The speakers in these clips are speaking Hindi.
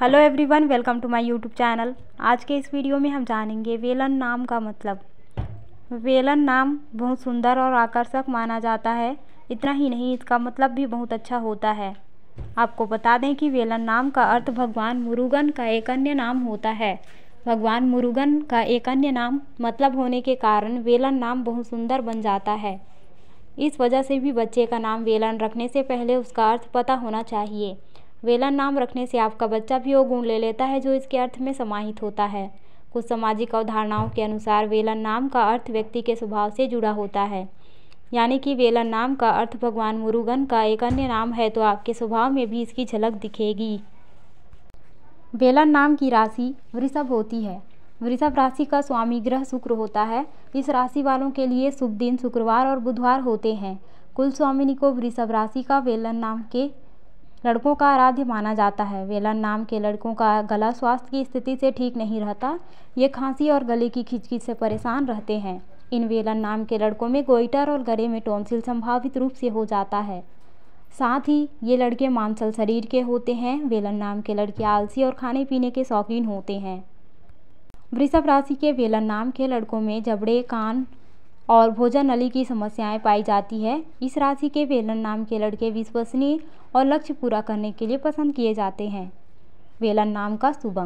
hello everyone welcome to my YouTube channel आज के इस वीडियो में हम जानेंगे वेलन नाम का मतलब वेलन नाम बहुत सुंदर और आकर्षक माना जाता है इतना ही नहीं इसका मतलब भी बहुत अच्छा होता है आपको बता दें कि वेलन नाम का अर्थ भगवान मुरुगन का एक अन्य नाम होता है भगवान मुरुगन का एक अन्य नाम मतलब होने के कारण वेलन नाम बहुत सुंदर बन जाता है इस वजह से भी बच्चे का नाम वेलन रखने से पहले उसका अर्थ पता होना चाहिए वेलन नाम रखने से आपका बच्चा भी वो गुण ले लेता है जो इसके अर्थ में समाहित होता है कुछ सामाजिक अवधारणाओं के अनुसार वेला नाम का अर्थ व्यक्ति के स्वभाव से जुड़ा होता है यानी कि वेलन नाम का अर्थ भगवान मुरुगन का एक अन्य नाम है तो आपके स्वभाव में भी इसकी झलक दिखेगी वेलन नाम की राशि वृषभ होती है वृषभ राशि का स्वामी ग्रह शुक्र होता है इस राशि वालों के लिए शुभ दिन शुक्रवार और बुधवार होते हैं कुल स्वामिनी को वृषभ राशि का वेलन नाम के लड़कों का आराध्य माना जाता है वेलन नाम के लड़कों का गला स्वास्थ्य की स्थिति से ठीक नहीं रहता ये खांसी और गले की खिचखिच से परेशान रहते हैं इन वेलन नाम के लड़कों में गोइटर और गले में टोन्सिल संभावित रूप से हो जाता है साथ ही ये लड़के मांसल शरीर के होते हैं वेलन नाम के लड़के आलसी और खाने पीने के शौकीन होते हैं वृषभ राशि के वेलन नाम के लड़कों में जबड़े कान और भोजन नली की समस्याएं पाई जाती है इस राशि के वेलन नाम के लड़के विश्वसनीय और लक्ष्य पूरा करने के लिए पसंद किए जाते हैं वेलन नाम का शुभ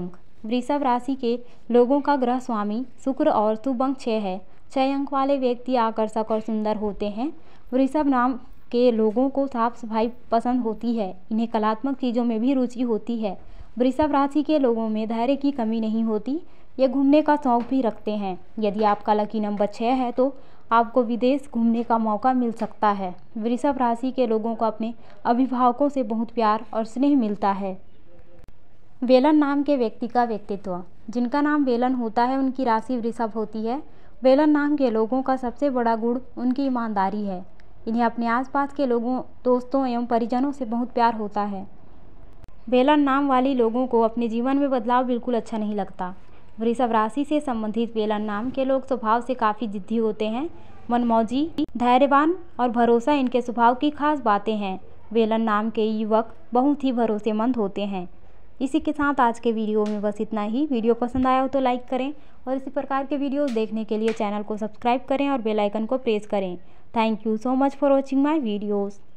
वृषभ राशि के लोगों का ग्रह स्वामी शुक्र और शुभंक छः है छः अंक वाले व्यक्ति आकर्षक और सुंदर होते हैं वृषभ नाम के लोगों को साफ सफाई पसंद होती है इन्हें कलात्मक चीज़ों में भी रुचि होती है वृषभ राशि के लोगों में धैर्य की कमी नहीं होती या घूमने का शौक़ भी रखते हैं यदि आपका लकी नंबर छः है तो आपको विदेश घूमने का मौका मिल सकता है वृषभ राशि के लोगों को अपने अभिभावकों से बहुत प्यार और स्नेह मिलता है वेलन नाम के व्यक्ति का व्यक्तित्व जिनका नाम वेलन होता है उनकी राशि वृषभ होती है वेलन नाम के लोगों का सबसे बड़ा गुण उनकी ईमानदारी है इन्हें अपने आसपास के लोगों दोस्तों एवं परिजनों से बहुत प्यार होता है वेलन नाम वाले लोगों को अपने जीवन में बदलाव बिल्कुल अच्छा नहीं लगता वृषभ राशि से संबंधित वेलन नाम के लोग स्वभाव से काफ़ी जिद्दी होते हैं मनमौजी धैर्यवान और भरोसा इनके स्वभाव की खास बातें हैं वेलन नाम के युवक बहुत ही भरोसेमंद होते हैं इसी के साथ आज के वीडियो में बस इतना ही वीडियो पसंद आया हो तो लाइक करें और इसी प्रकार के वीडियो देखने के लिए चैनल को सब्सक्राइब करें और बेल आइकन को प्रेस करें thank you so much for watching my videos